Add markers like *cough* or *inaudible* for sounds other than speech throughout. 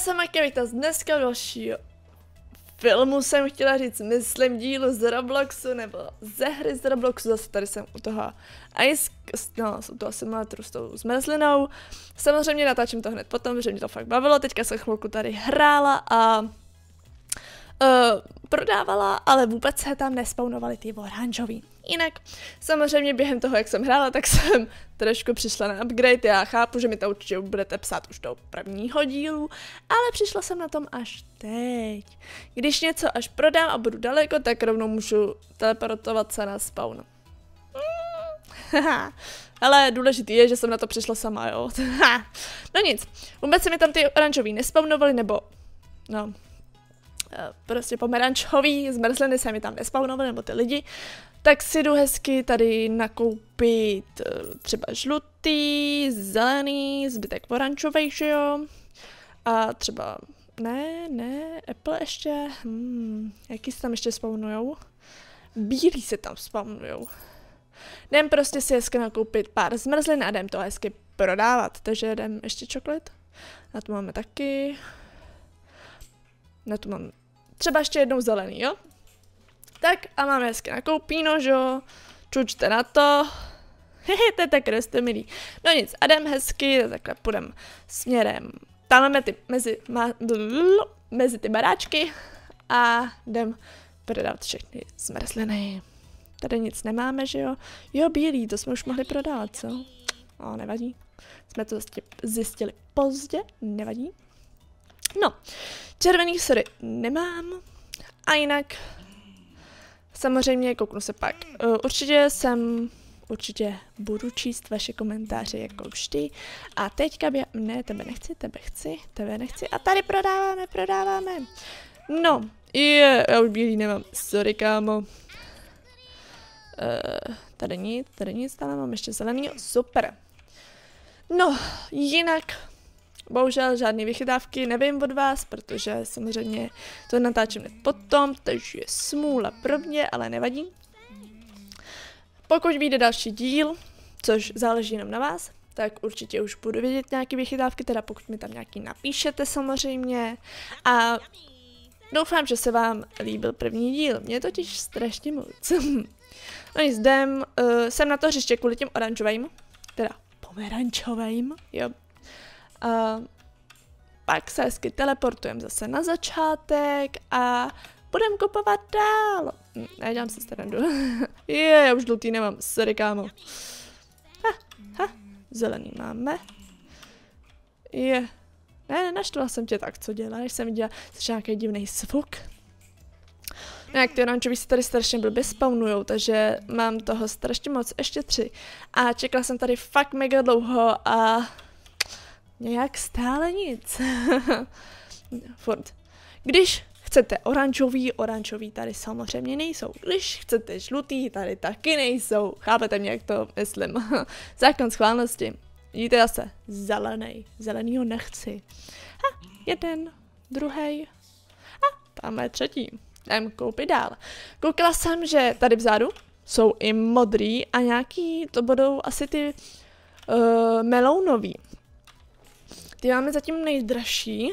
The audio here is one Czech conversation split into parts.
jsem Makia, vítám dneska dalšího filmu jsem chtěla říct, myslím dílu z Robloxu nebo ze hry z Robloxu, zase tady jsem u toho Ice, no, u toho simulátoru s tou zmrzlinou. Samozřejmě natáčím to hned potom, že mě to fakt bavilo, teďka jsem chvilku tady hrála a uh, prodávala, ale vůbec se tam nespawnovaly ty oranžový. Jinak, samozřejmě během toho, jak jsem hrála, tak *laughs* jsem trošku přišla na upgrade. Já chápu, že mi to určitě budete psát už do prvního dílu, ale přišla jsem na tom až teď. Když něco až prodám a budu daleko, tak rovnou můžu teleportovat se na spawn. *laughs* Ale důležitý je, že jsem na to přišla sama, jo. *laughs* no nic, vůbec se mi tam ty oranžový nespawnovaly, nebo... No, Eh, prostě pomerančový, zmrzliny se mi tam nespawnovaly, nebo ty lidi, tak si jdu hezky tady nakoupit eh, třeba žlutý, zelený, zbytek oranžový, že jo? A třeba, ne, ne, Apple ještě, hmm, jaký se tam ještě spawnujou? Bílí se tam spawnujou. Jdem prostě si hezky nakoupit pár zmrzlin a jdem to hezky prodávat, takže jdem ještě čokolit. Na to máme taky. Na to mám třeba ještě jednou zelený, jo? Tak a máme hezky nakoupíno, že jo? Čučte na to. *laughs* Hehe, to je tak, jste milí. No nic, a jdem hezky, takhle půjdem směrem. Tamhle ty, mezi, ma, dl, *laughs* mezi ty baráčky a jdem prodat všechny zmrzliny. Tady nic nemáme, že jo? Jo, bílý, to jsme už mohli prodávat, co? O, no, nevadí. Jsme to zjistili pozdě, nevadí. No, Červený sory nemám. A jinak samozřejmě kouknu se pak. Eh, určitě jsem, určitě budu číst vaše komentáře jako vždy. A teďka, by, ne, tebe nechci, tebe chci, tebe nechci. A tady prodáváme, prodáváme. No, je, yeah, já už bílý nemám, sorry kámo. Uh, tady nic, tady nic, tam mám ještě zelený, super. No, jinak bohužel žádné vychytávky nevím od vás, protože samozřejmě to natáčím potom, takže je smůla pro mě, ale nevadí. Pokud vyjde další díl, což záleží jenom na vás, tak určitě už budu vědět nějaké vychytávky, teda pokud mi tam nějaký napíšete samozřejmě. A doufám, že se vám líbil první díl, mě totiž strašně moc. *laughs* no jdem, uh, jsem na to hřiště kvůli těm oranžovým, teda pomerančovým, jo, a eh, pak se hezky teleportujeme zase na začátek a budeme kupovat dál. Hm, ne, dělám si starandu. *laughs* Je, já už dlutý nemám, sorry kámo. Ha, ha, zelený máme. Je, ne, ne, naštvala jsem tě tak, co děláš, jsem viděla, že nějaký divný zvuk. No jak ty oranžový se tady strašně blbě spawnujou, takže mám toho strašně moc, ještě tři. A čekala jsem tady fakt mega dlouho a Nějak stále nic. *laughs* Furt. Když chcete oranžový, oranžový tady samozřejmě nejsou. Když chcete žlutý, tady taky nejsou. Chápete mě, jak to myslím. *laughs* Zákon schválnosti. Vidíte zase, zelený. Zelený ho nechci. Ha, jeden, druhý. A tam je třetí. Jdem koupit dál. Koukala jsem, že tady vzadu jsou i modrý a nějaký, to budou asi ty uh, melounový. Ty máme zatím nejdražší.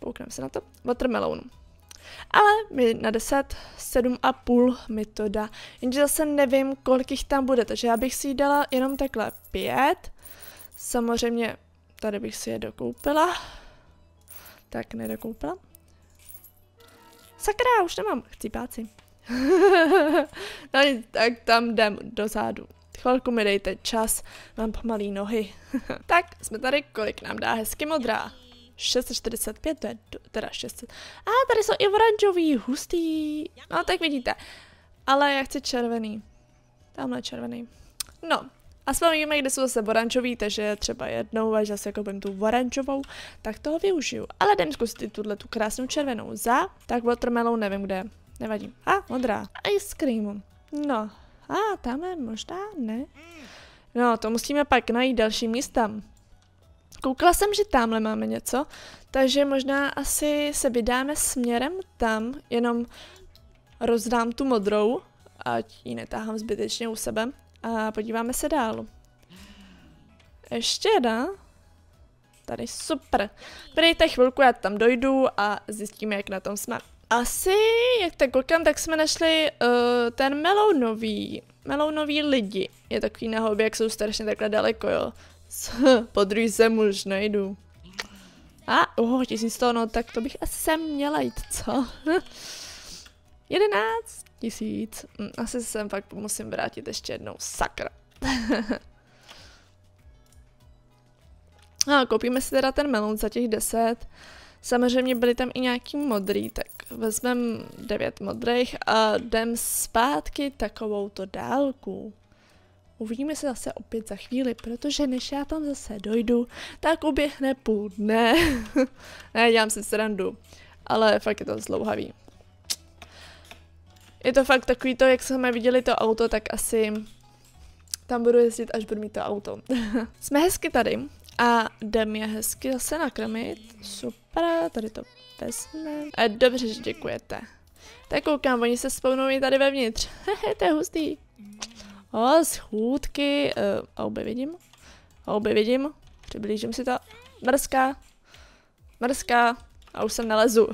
Poukneme se na to. Watermelon. Ale mi na 10, 7,5 mi to dá. Jenže zase nevím, kolik jich tam bude, takže já bych si jí dala jenom takhle 5. Samozřejmě tady bych si je dokoupila. Tak, nedokoupila. Sakra, už nemám chcípáci. *laughs* no tak tam jdem dozadu. Chvilku mi dejte čas, mám pomalý nohy. *laughs* tak, jsme tady, kolik nám dá hezky modrá. 645, to je teda 600. A tady jsou i oranžový, hustý. No, tak vidíte. Ale já chci červený. Tamhle červený. No, a s vámi víme, kde jsou zase oranžový, takže třeba jednou, až zase jako tu oranžovou, tak toho využiju. Ale jdem zkusit tuhle tu krásnou červenou za, tak watermelon nevím kde, nevadí. A, modrá. Ice cream. No, a, ah, je možná ne. No, to musíme pak najít dalším místem. Koukala jsem, že tamhle máme něco, takže možná asi se vydáme směrem tam, jenom rozdám tu modrou, ať ji netáhám zbytečně u sebe a podíváme se dál. Ještě jedna. Tady super. Přejte chvilku, já tam dojdu a zjistíme, jak na tom jsme asi, jak tak koukám, tak jsme našli uh, ten melounový, melounový lidi. Je takový na hobě, jak jsou strašně takhle daleko, jo. *laughs* po druhý zem už najdu. A, oh, tisíc toho, no tak to bych asi sem měla jít, co? *laughs* Jedenáct tisíc. Hm, asi se sem fakt musím vrátit ještě jednou, sakra. A *laughs* no, koupíme si teda ten melon za těch deset. Samozřejmě byly tam i nějaký modrý, tak vezmem devět modrých a jdem zpátky takovouto dálku. Uvidíme se zase opět za chvíli, protože než já tam zase dojdu, tak uběhne půl dne. *laughs* ne, dělám si srandu, ale fakt je to zlouhavý. Je to fakt takový to, jak jsme viděli to auto, tak asi tam budu jezdit, až budu mít to auto. *laughs* jsme hezky tady, a jdem je hezky zase nakrmit. Super, tady to vezmeme. E, dobře, že děkujete. Tak koukám, oni se spawnou i tady vevnitř. *laughs* Hehe, to je hustý. O, schůdky. E, a obě vidím. Obě vidím. Přiblížím si to. Mrzká. Mrzká. A už se nelezu.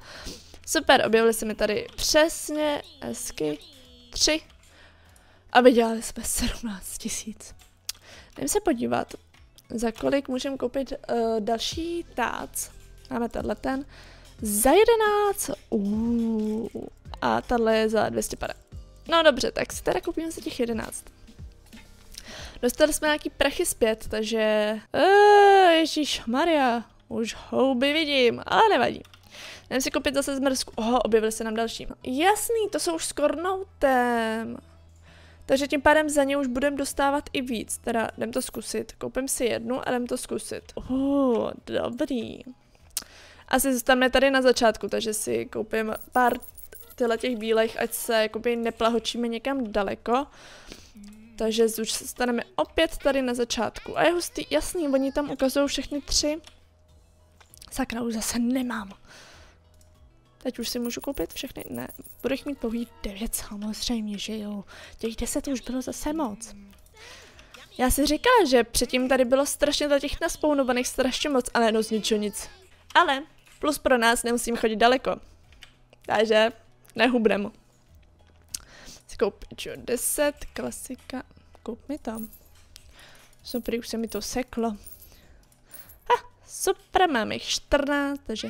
*laughs* Super, objevili se mi tady přesně hezky tři. A vydělali jsme 17 tisíc. Jdem se podívat, za kolik můžeme koupit uh, další tác? Máme tenhle ten. Za 11! Uh, a tahle je za 250. No dobře, tak si teda koupíme za těch 11. Dostali jsme nějaký prachy zpět, takže... Uh, Ježíš Maria, už houby vidím, ale nevadí. Jdeme si koupit zase zmrzku. Oho, objevily se nám další. Jasný, to jsou už s kornoutem. Takže tím pádem za ně už budem dostávat i víc. Teda jdem to zkusit. Koupím si jednu a jdem to zkusit. Oh, dobrý. Asi zůstaneme tady na začátku, takže si koupím pár těchto těch bílých, ať se jakoby neplahočíme někam daleko. Takže už zůstaneme opět tady na začátku. A je hustý, jasný, oni tam ukazují všechny tři. Sakra, už zase nemám. Teď už si můžu koupit všechny. Ne, budu jich mít pouhý 9 samozřejmě, že jo. Těch 10 už bylo zase moc. Já si říkala, že předtím tady bylo strašně za těch naspounovaných strašně moc, ale no z ničeho nic. Ale plus pro nás nemusím chodit daleko. Takže nehubnem. Si koupit, jo, 10, klasika. Koup mi tam. Super, už se mi to seklo. Ha, super, mám jich 14, takže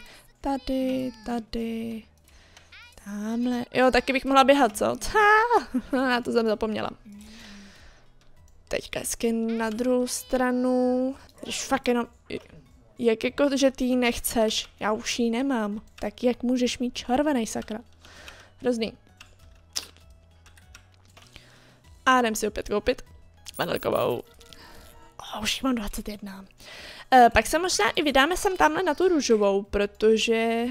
tady, tady, tamhle. Jo, taky bych mohla běhat, co? *laughs* Já to jsem zapomněla. Teďka hezky na druhou stranu. Když fakt jenom... Jak jako, že ty nechceš? Já už ji nemám. Tak jak můžeš mít červený sakra? Hrozný. A jdem si opět koupit vanilkovou. A oh, už mám 21. Eh, pak se možná i vydáme sem tamhle na tu růžovou, protože...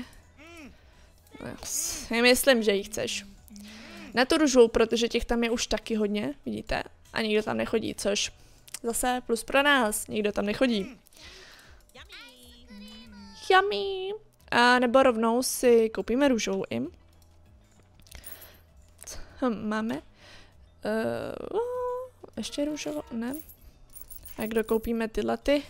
já myslím, že ji chceš. Na tu růžovou, protože těch tam je už taky hodně, vidíte? A nikdo tam nechodí, což zase plus pro nás, nikdo tam nechodí. Yummy! A nebo rovnou si koupíme růžovou im. Hm, máme? Uh, ještě růžovou, ne? A kdo koupíme tyhle ty?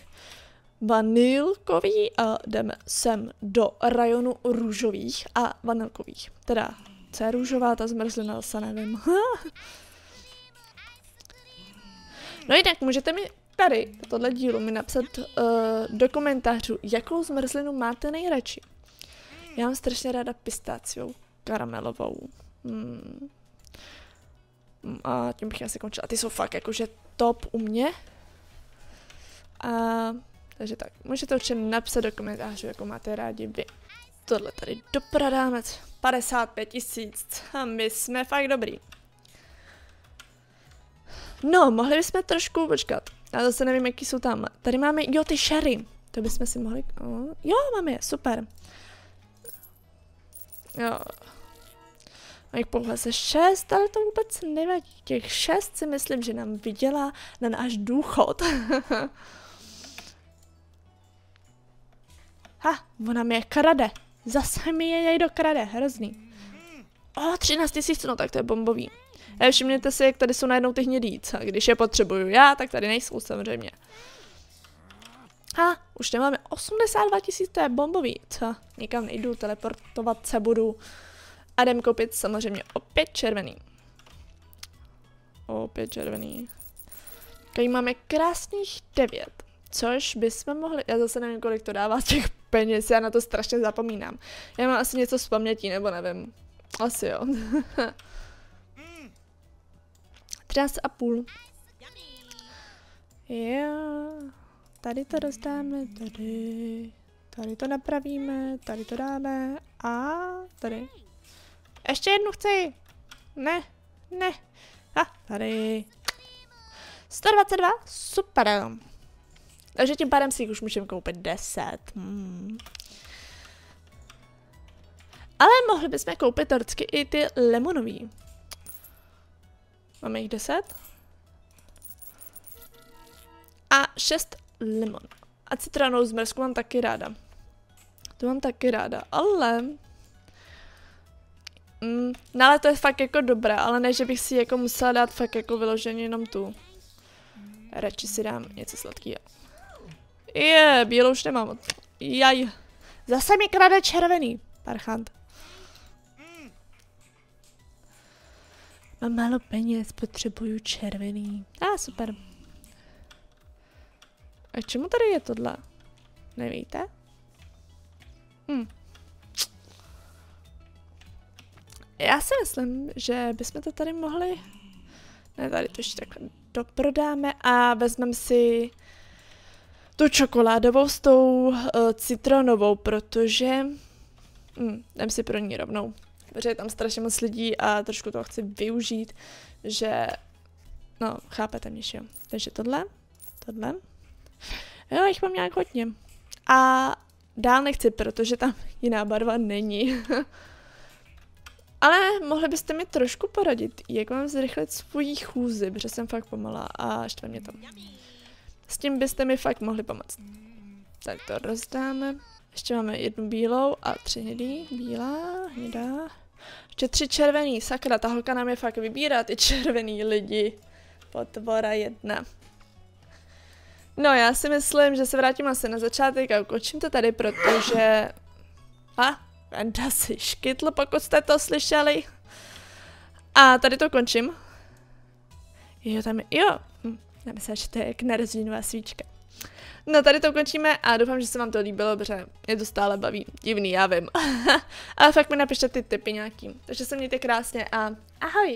vanilkový a jdeme sem do rajonu růžových a vanilkových. Teda, co je růžová, ta zmrzlina, se nevím. *laughs* no jinak můžete mi tady, tohle dílu, mi napsat uh, do komentářů, jakou zmrzlinu máte nejradši. Já mám strašně ráda pistáciovou, karamelovou. Hmm. hmm a tím bych asi končila. Ty jsou fakt jakože top u mě. A takže tak, můžete určitě napsat do komentářů, jako máte rádi vy. Tohle tady dopradáme 55 tisíc a my jsme fakt dobrý. No, mohli bychom trošku počkat. Já zase nevím, jaký jsou tam. Tady máme, jo, ty šery. To bychom si mohli... Oh, jo, máme je, super. Jo. Mojich pohled se šest, ale to vůbec nevadí. Těch šest si myslím, že nám vydělá na náš důchod. *laughs* Ha, ona mi je krade. Zase mi je někdo krade, hrozný. O, oh, 13 tisíc, no tak to je bombový. A všimněte si, jak tady jsou najednou ty hnědý, a když je potřebuju já, tak tady nejsou samozřejmě. Ha, ah, už nemáme 82 tisíc, to je bombový, co? Nikam nejdu, teleportovat se budu. A jdem koupit samozřejmě opět červený. Opět červený. Tady máme krásných 9. Což bychom mohli, já zase nevím, kolik to dává těch peněz, já na to strašně zapomínám. Já mám asi něco z paměti, nebo nevím. Asi jo. *laughs* Třas a půl. Jo, tady to dostáme, tady, tady to napravíme, tady to dáme a tady. Ještě jednu chci. Ne, ne. A tady. 122, super. Takže tím pádem si jich už můžeme koupit 10. Hmm. Ale mohli bychom koupit torcky i ty lemonové. Máme jich 10. A 6 limon. A citronovou zmrzku mám taky ráda. To mám taky ráda, ale... Mm, ale to je fakt jako dobré, ale ne, že bych si jako musela dát fakt jako vyloženě jenom tu. Radši si dám něco sladkého. Je, bílou už nemám. Jaj. Zase mi krade červený, parchant. Mám málo peněz, potřebuju červený. A ah, super. A čemu tady je tohle? Nevíte? Hm. Já si myslím, že bychom to tady mohli... Ne, tady to ještě tak doprodáme a vezmeme si tu čokoládovou s tou uh, citronovou, protože... Hm, jdem si pro ní rovnou. Protože je tam strašně moc lidí a trošku toho chci využít, že... No, chápete mě, že jo. Takže tohle, tohle. Jo, jich mám nějak hodně. A dál nechci, protože tam jiná barva není. *laughs* Ale mohli byste mi trošku poradit, jak mám zrychlit svůj chůzy, protože jsem fakt pomalá a štve mě to. S tím byste mi fakt mohli pomoct. Tak to rozdáme. Ještě máme jednu bílou a tři hnědý. Bílá, hnědá. Ještě tři červený. Sakra, ta holka nám je fakt vybírá, ty červený lidi. Potvora jedna. No, já si myslím, že se vrátím asi na začátek a ukočím to tady, protože... A, Venda si škytl, pokud jste to slyšeli. A tady to končím. Jo, tam je... Jo, Nemyslela, že to je jak narozeninová svíčka. No tady to ukončíme a doufám, že se vám to líbilo, protože je to stále baví. Divný, já vím. *laughs* Ale fakt mi napište ty typy nějaký. Takže se mějte krásně a ahoj!